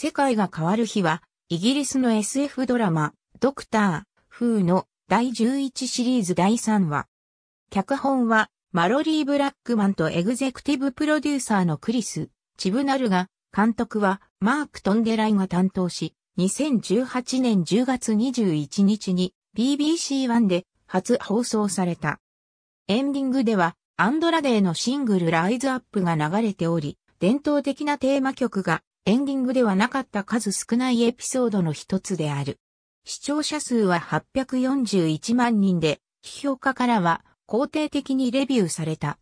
世界が変わる日は、イギリスの SF ドラマ、ドクター、フーの第11シリーズ第3話。脚本は、マロリー・ブラックマンとエグゼクティブプロデューサーのクリス・チブナルが、監督はマーク・トンデライが担当し、2018年10月21日に BBC1 で初放送された。エンディングでは、アンドラデーのシングルライズアップが流れており、伝統的なテーマ曲がエンディングではなかった数少ないエピソードの一つである。視聴者数は841万人で、批評家からは肯定的にレビューされた。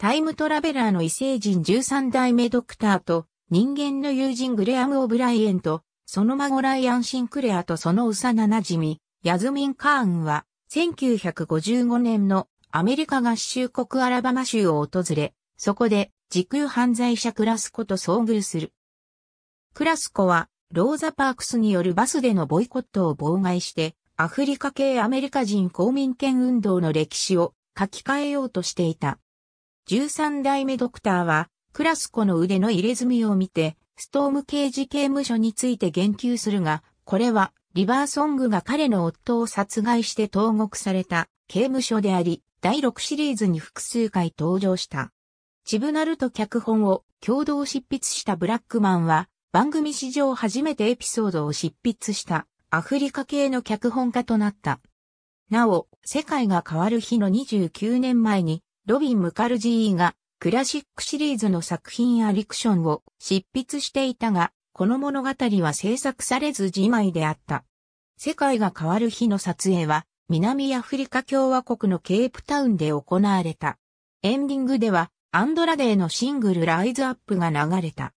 タイムトラベラーの異星人13代目ドクターと人間の友人グレアム・オブライエンと、その孫ライアン・シンクレアとその幼馴染、ヤズミン・カーンは、1955年のアメリカ合衆国アラバマ州を訪れ、そこで時空犯罪者クラスコと遭遇する。クラスコは、ローザ・パークスによるバスでのボイコットを妨害して、アフリカ系アメリカ人公民権運動の歴史を書き換えようとしていた。13代目ドクターは、クラスコの腕の入れ墨を見て、ストーム刑事刑務所について言及するが、これは、リバーソングが彼の夫を殺害して投獄された刑務所であり、第6シリーズに複数回登場した。チブナルと脚本を共同執筆したブラックマンは、番組史上初めてエピソードを執筆したアフリカ系の脚本家となった。なお、世界が変わる日の29年前に、ロビン・ムカルジーがクラシックシリーズの作品アリクションを執筆していたが、この物語は制作されず自前であった。世界が変わる日の撮影は、南アフリカ共和国のケープタウンで行われた。エンディングでは、アンドラデーのシングルライズアップが流れた。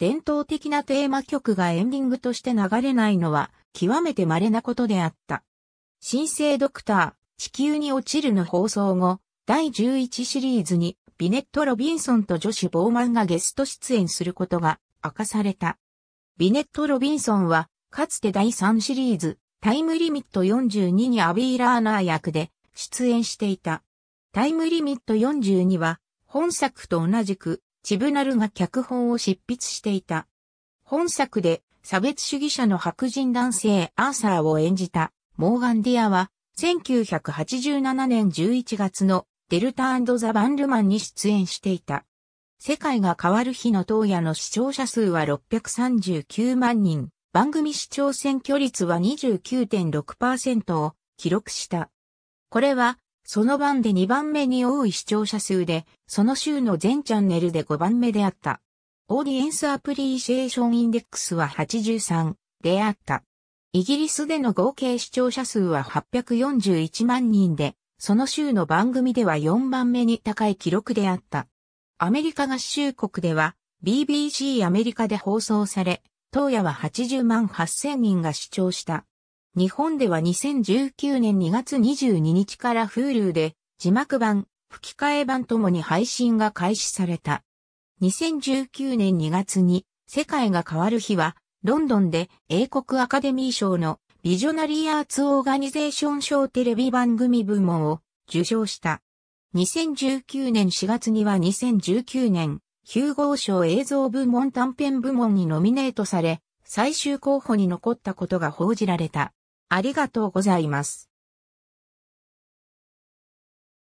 伝統的なテーマ曲がエンディングとして流れないのは極めて稀なことであった。新生ドクター、地球に落ちるの放送後、第11シリーズにビネット・ロビンソンと女子ボーマンがゲスト出演することが明かされた。ビネット・ロビンソンは、かつて第3シリーズ、タイムリミット42にアビー・ラーナー役で出演していた。タイムリミット42は、本作と同じくチブナルが脚本を執筆していた。本作で差別主義者の白人男性アーサーを演じたモーガン・ディアは1987年11月のデルタザ・バンルマンに出演していた。世界が変わる日の当夜の視聴者数は639万人、番組視聴選挙率は29.6%を記録した。これはその番で2番目に多い視聴者数で、その週の全チャンネルで5番目であった。オーディエンスアプリシエーションインデックスは83であった。イギリスでの合計視聴者数は841万人で、その週の番組では4番目に高い記録であった。アメリカ合衆国では BBC アメリカで放送され、当夜は80万8000人が視聴した。日本では2019年2月22日から Hulu で字幕版、吹き替え版ともに配信が開始された。2019年2月に世界が変わる日は、ロンドンで英国アカデミー賞のビジョナリーアーツオーガニゼーション賞テレビ番組部門を受賞した。2019年4月には2019年、ヒューゴー賞映像部門短編部門にノミネートされ、最終候補に残ったことが報じられた。ありがとうございます。